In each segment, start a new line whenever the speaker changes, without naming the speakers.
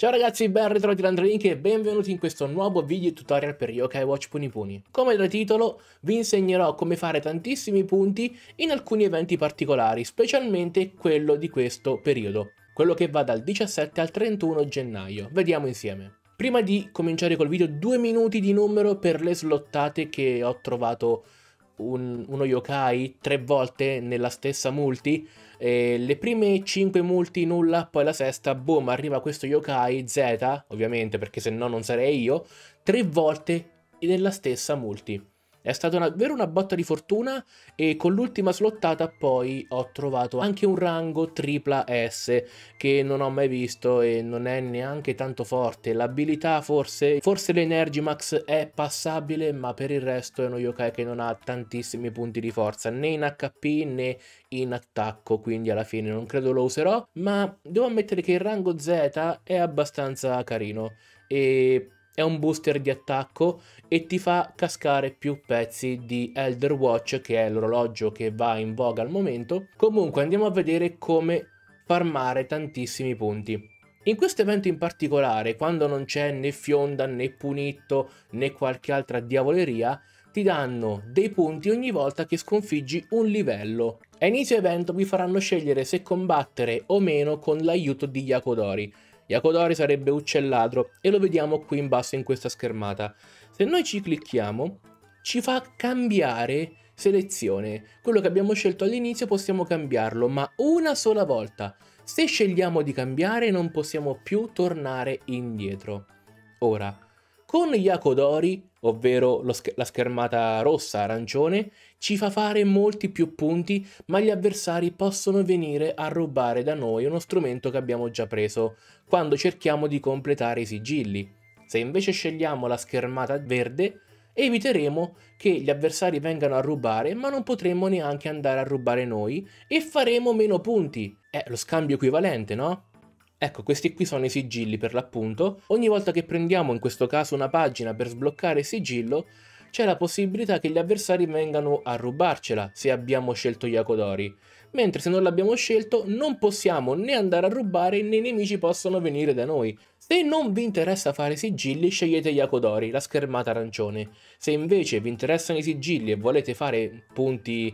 Ciao ragazzi, ben ritrovati da Andrelink e benvenuti in questo nuovo video tutorial per Yokai Watch Puni Puni. Come da titolo, vi insegnerò come fare tantissimi punti in alcuni eventi particolari, specialmente quello di questo periodo, quello che va dal 17 al 31 gennaio. Vediamo insieme. Prima di cominciare col video, due minuti di numero per le slottate che ho trovato un, uno yokai tre volte nella stessa multi. Eh, le prime 5 multi nulla, poi la sesta, boom, arriva questo yokai Z, ovviamente perché se no non sarei io, tre volte nella stessa multi. È stata davvero una, una botta di fortuna e con l'ultima slottata poi ho trovato anche un rango tripla S che non ho mai visto e non è neanche tanto forte. L'abilità forse, forse l'Energy Max è passabile ma per il resto è uno yokai che non ha tantissimi punti di forza né in HP né in attacco quindi alla fine non credo lo userò ma devo ammettere che il rango Z è abbastanza carino e è un booster di attacco e ti fa cascare più pezzi di Elder Watch che è l'orologio che va in voga al momento. Comunque andiamo a vedere come farmare tantissimi punti. In questo evento in particolare, quando non c'è né Fionda né Punitto né qualche altra diavoleria, ti danno dei punti ogni volta che sconfiggi un livello. A inizio evento vi faranno scegliere se combattere o meno con l'aiuto di Yakodori. Yakodori sarebbe uccellatro e lo vediamo qui in basso in questa schermata. Se noi ci clicchiamo ci fa cambiare selezione. Quello che abbiamo scelto all'inizio possiamo cambiarlo ma una sola volta. Se scegliamo di cambiare non possiamo più tornare indietro. Ora, con Yakodori ovvero sch- la schermata rossa arancione, ci fa fare molti più punti, ma gli avversari possono venire a rubare da noi uno strumento che abbiamo già preso quando cerchiamo di completare i sigilli. Se invece scegliamo la schermata verde, eviteremo che gli avversari vengano a rubare, ma non potremmo neanche andare a rubare noi e faremo meno punti. È eh, lo scambio equivalente, no? Ecco, questi qui sono i sigilli per l'appunto. Ogni volta che prendiamo in questo caso una pagina per sbloccare il sigillo, c'è la possibilità che gli avversari vengano a rubarcela se abbiamo scelto Yakodori. Mentre se non l'abbiamo scelto non possiamo né andare a rubare né i nemici possono venire da noi. Se non vi interessa fare sigilli scegliete Yakodori, la schermata arancione. Se invece vi interessano i sigilli e volete fare punti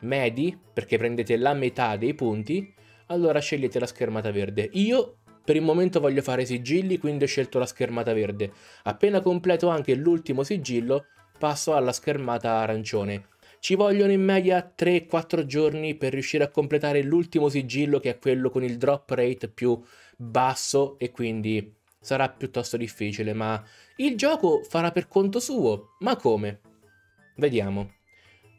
medi, perché prendete la metà dei punti, allora scegliete la schermata verde. Io per il momento voglio fare sigilli, quindi ho scelto la schermata verde. Appena completo anche l'ultimo sigillo, passo alla schermata arancione. Ci vogliono in media 3-4 giorni per riuscire a completare l'ultimo sigillo, che è quello con il drop rate più basso, e quindi sarà piuttosto difficile, ma il gioco farà per conto suo. Ma come? Vediamo.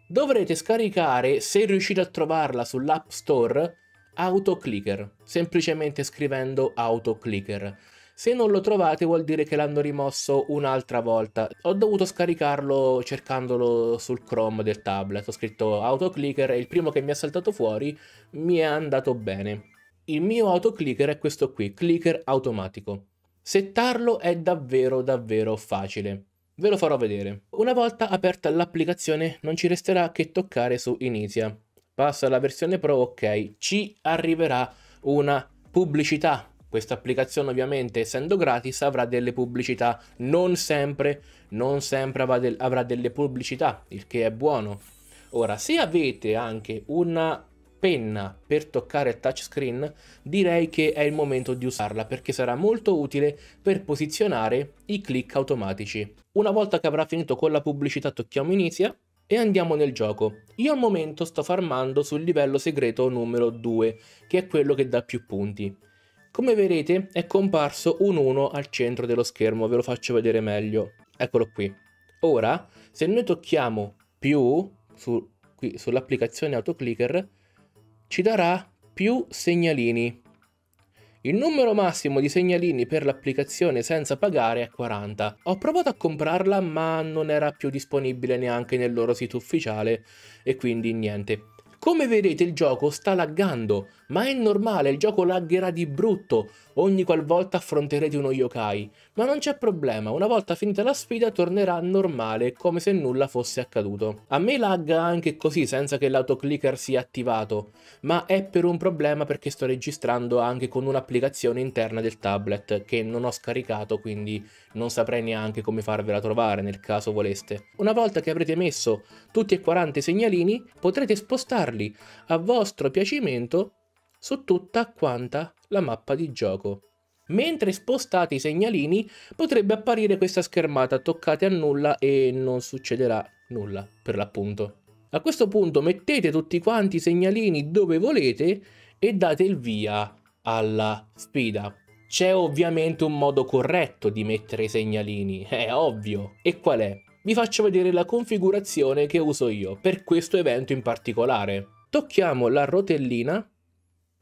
Dovrete scaricare, se riuscite a trovarla sull'App Store, autoclicker, semplicemente scrivendo autoclicker. Se non lo trovate vuol dire che l'hanno rimosso un'altra volta. Ho dovuto scaricarlo cercandolo sul Chrome del tablet. Ho scritto autoclicker e il primo che mi ha saltato fuori mi è andato bene. Il mio autoclicker è questo qui, clicker automatico. Settarlo è davvero davvero facile. Ve lo farò vedere. Una volta aperta l'applicazione non ci resterà che toccare su inizia passa alla versione Pro, ok, ci arriverà una pubblicità. Questa applicazione ovviamente essendo gratis avrà delle pubblicità, non sempre, non sempre avrà, del, avrà delle pubblicità, il che è buono. Ora, se avete anche una penna per toccare il touchscreen, direi che è il momento di usarla perché sarà molto utile per posizionare i click automatici. Una volta che avrà finito con la pubblicità tocchiamo inizia e andiamo nel gioco. Io al momento sto farmando sul livello segreto numero 2, che è quello che dà più punti. Come vedete è comparso un 1 al centro dello schermo, ve lo faccio vedere meglio. Eccolo qui. Ora, se noi tocchiamo più su, sull'applicazione autoclicker, ci darà più segnalini. Il numero massimo di segnalini per l'applicazione senza pagare è 40. Ho provato a comprarla ma non era più disponibile neanche nel loro sito ufficiale e quindi niente. Come vedete il gioco sta laggando, ma è normale, il gioco laggerà di brutto ogni qualvolta affronterete uno yokai. Ma non c'è problema, una volta finita la sfida tornerà normale, come se nulla fosse accaduto. A me lagga anche così, senza che l'autoclicker sia attivato, ma è per un problema perché sto registrando anche con un'applicazione interna del tablet, che non ho scaricato, quindi non saprei neanche come farvela trovare nel caso voleste. Una volta che avrete messo tutti e 40 i segnalini, potrete spostarli a vostro piacimento su tutta quanta la mappa di gioco. Mentre spostate i segnalini potrebbe apparire questa schermata, toccate a nulla e non succederà nulla per l'appunto. A questo punto mettete tutti quanti i segnalini dove volete e date il via alla sfida. C'è ovviamente un modo corretto di mettere i segnalini, è ovvio. E qual è? Vi faccio vedere la configurazione che uso io per questo evento in particolare. Tocchiamo la rotellina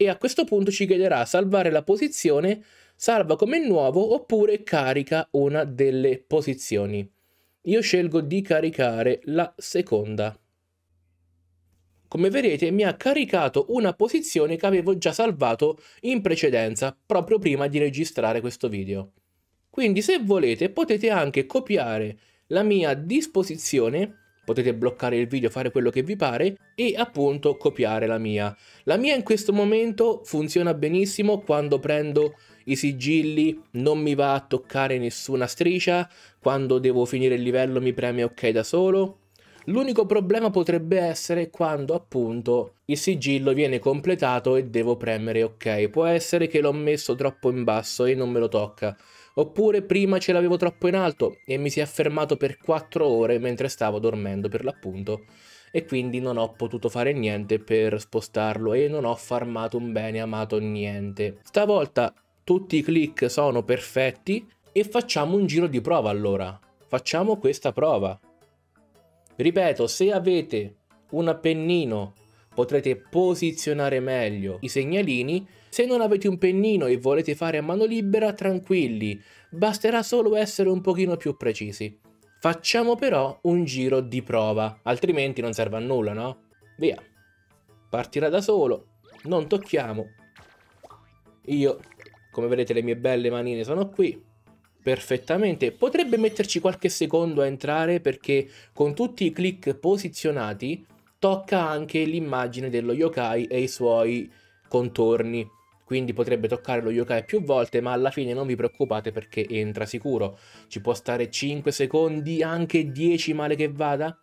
e a questo punto ci chiederà salvare la posizione, salva come nuovo oppure carica una delle posizioni. Io scelgo di caricare la seconda. Come vedete mi ha caricato una posizione che avevo già salvato in precedenza, proprio prima di registrare questo video. Quindi se volete potete anche copiare la mia disposizione potete bloccare il video, fare quello che vi pare e appunto copiare la mia. La mia in questo momento funziona benissimo quando prendo i sigilli, non mi va a toccare nessuna striscia, quando devo finire il livello mi preme ok da solo. L'unico problema potrebbe essere quando appunto il sigillo viene completato e devo premere ok. Può essere che l'ho messo troppo in basso e non me lo tocca. Oppure prima ce l'avevo troppo in alto e mi si è fermato per 4 ore mentre stavo dormendo per l'appunto e quindi non ho potuto fare niente per spostarlo e non ho farmato un bene amato niente. Stavolta tutti i click sono perfetti e facciamo un giro di prova allora. Facciamo questa prova. Ripeto, se avete un appennino potrete posizionare meglio i segnalini se non avete un pennino e volete fare a mano libera, tranquilli, basterà solo essere un pochino più precisi. Facciamo però un giro di prova, altrimenti non serve a nulla, no? Via. Partirà da solo, non tocchiamo. Io, come vedete le mie belle manine sono qui, Perfettamente, potrebbe metterci qualche secondo a entrare perché con tutti i click posizionati tocca anche l'immagine dello yokai e i suoi contorni quindi potrebbe toccare lo yokai più volte, ma alla fine non vi preoccupate perché entra sicuro. Ci può stare 5 secondi, anche 10 male che vada?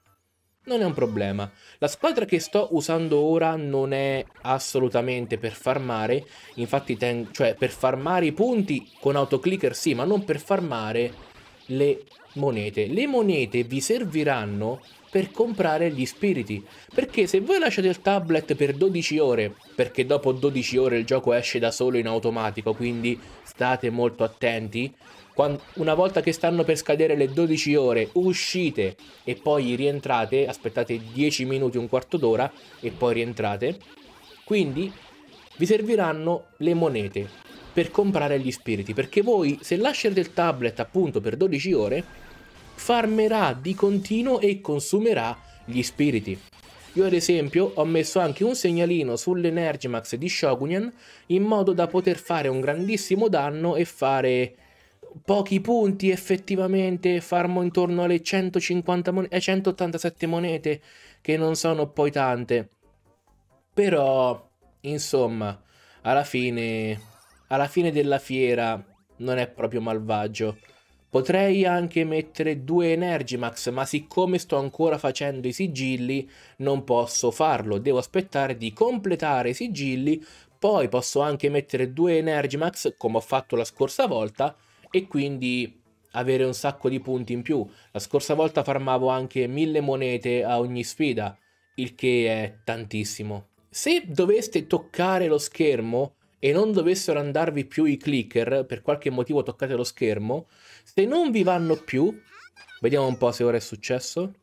Non è un problema. La squadra che sto usando ora non è assolutamente per farmare, infatti cioè per farmare i punti con autoclicker sì, ma non per farmare le monete. Le monete vi serviranno per comprare gli spiriti. Perché se voi lasciate il tablet per 12 ore, perché dopo 12 ore il gioco esce da solo in automatico, quindi state molto attenti, una volta che stanno per scadere le 12 ore uscite e poi rientrate, aspettate 10 minuti, un quarto d'ora e poi rientrate, quindi vi serviranno le monete per comprare gli spiriti, perché voi se lasciate il tablet appunto per 12 ore farmerà di continuo e consumerà gli spiriti. Io ad esempio ho messo anche un segnalino sull'Energimax di Shogunian in modo da poter fare un grandissimo danno e fare pochi punti effettivamente, farmo intorno alle 150 mon- 187 eh, monete che non sono poi tante. Però insomma, alla fine alla fine della fiera non è proprio malvagio. Potrei anche mettere due Energimax, ma siccome sto ancora facendo i sigilli, non posso farlo. Devo aspettare di completare i sigilli, poi posso anche mettere due Energimax, come ho fatto la scorsa volta, e quindi avere un sacco di punti in più. La scorsa volta farmavo anche mille monete a ogni sfida, il che è tantissimo. Se doveste toccare lo schermo, e non dovessero andarvi più i clicker, per qualche motivo toccate lo schermo, se non vi vanno più, vediamo un po' se ora è successo,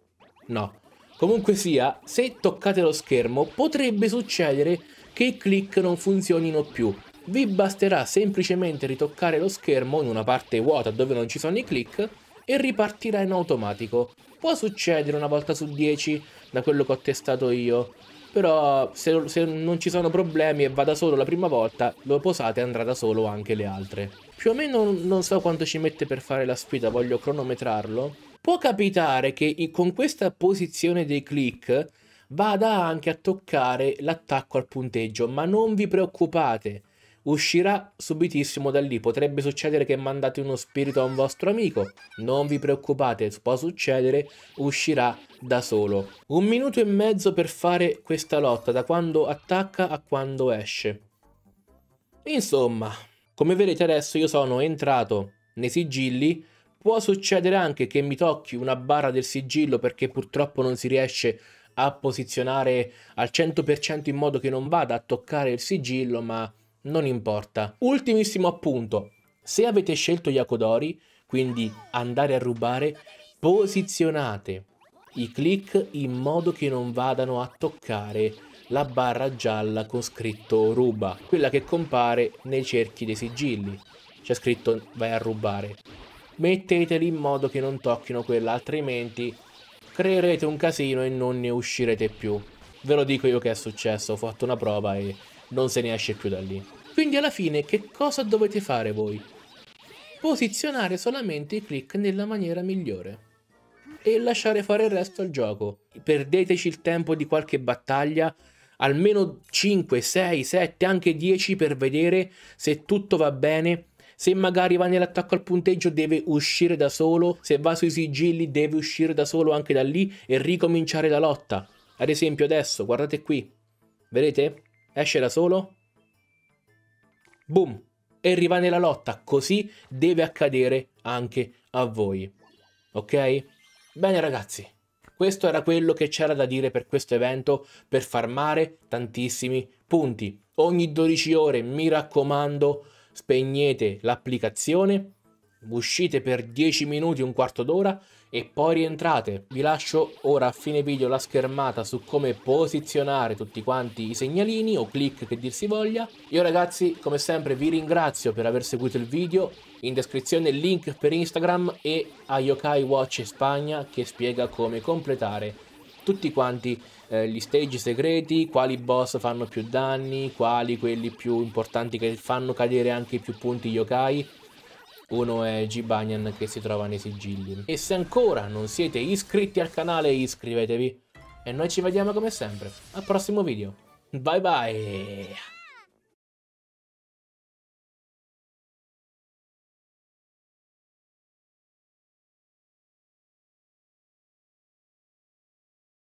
no, comunque sia, se toccate lo schermo potrebbe succedere che i click non funzionino più. Vi basterà semplicemente ritoccare lo schermo in una parte vuota dove non ci sono i click e ripartirà in automatico. Può succedere una volta su 10 da quello che ho testato io, però se, se non ci sono problemi e va da solo la prima volta, lo posate e andrà da solo anche le altre. Più o meno non so quanto ci mette per fare la sfida, voglio cronometrarlo. Può capitare che con questa posizione dei click vada anche a toccare l'attacco al punteggio, ma non vi preoccupate uscirà subitissimo da lì. Potrebbe succedere che mandate uno spirito a un vostro amico. Non vi preoccupate, può succedere, uscirà da solo. Un minuto e mezzo per fare questa lotta, da quando attacca a quando esce. Insomma, come vedete adesso io sono entrato nei sigilli, può succedere anche che mi tocchi una barra del sigillo perché purtroppo non si riesce a posizionare al 100% in modo che non vada a toccare il sigillo, ma non importa. Ultimissimo appunto, se avete scelto Yakodori, quindi andare a rubare, posizionate i click in modo che non vadano a toccare la barra gialla con scritto ruba, quella che compare nei cerchi dei sigilli. C'è scritto vai a rubare. Metteteli in modo che non tocchino quella, altrimenti creerete un casino e non ne uscirete più. Ve lo dico io che è successo, ho fatto una prova e non se ne esce più da lì. Quindi alla fine che cosa dovete fare voi? Posizionare solamente i click nella maniera migliore e lasciare fare il resto al gioco. Perdeteci il tempo di qualche battaglia, almeno 5, 6, 7, anche 10 per vedere se tutto va bene se magari va nell'attacco al punteggio deve uscire da solo, se va sui sigilli deve uscire da solo anche da lì e ricominciare la lotta. Ad esempio adesso, guardate qui, vedete? Esce da solo, boom, e rimane la lotta. Così deve accadere anche a voi. Ok? Bene ragazzi, questo era quello che c'era da dire per questo evento per farmare tantissimi punti. Ogni 12 ore, mi raccomando, spegnete l'applicazione uscite per 10 minuti, un quarto d'ora e poi rientrate. Vi lascio ora a fine video la schermata su come posizionare tutti quanti i segnalini o click che dir si voglia. Io ragazzi come sempre vi ringrazio per aver seguito il video, in descrizione il link per Instagram e a Yokai Watch Spagna che spiega come completare tutti quanti eh, gli stage segreti, quali boss fanno più danni, quali quelli più importanti che fanno cadere anche più punti yokai uno è G. Banyan che si trova nei sigilli. E se ancora non siete iscritti al canale iscrivetevi. E noi ci vediamo come sempre al prossimo video. Bye bye!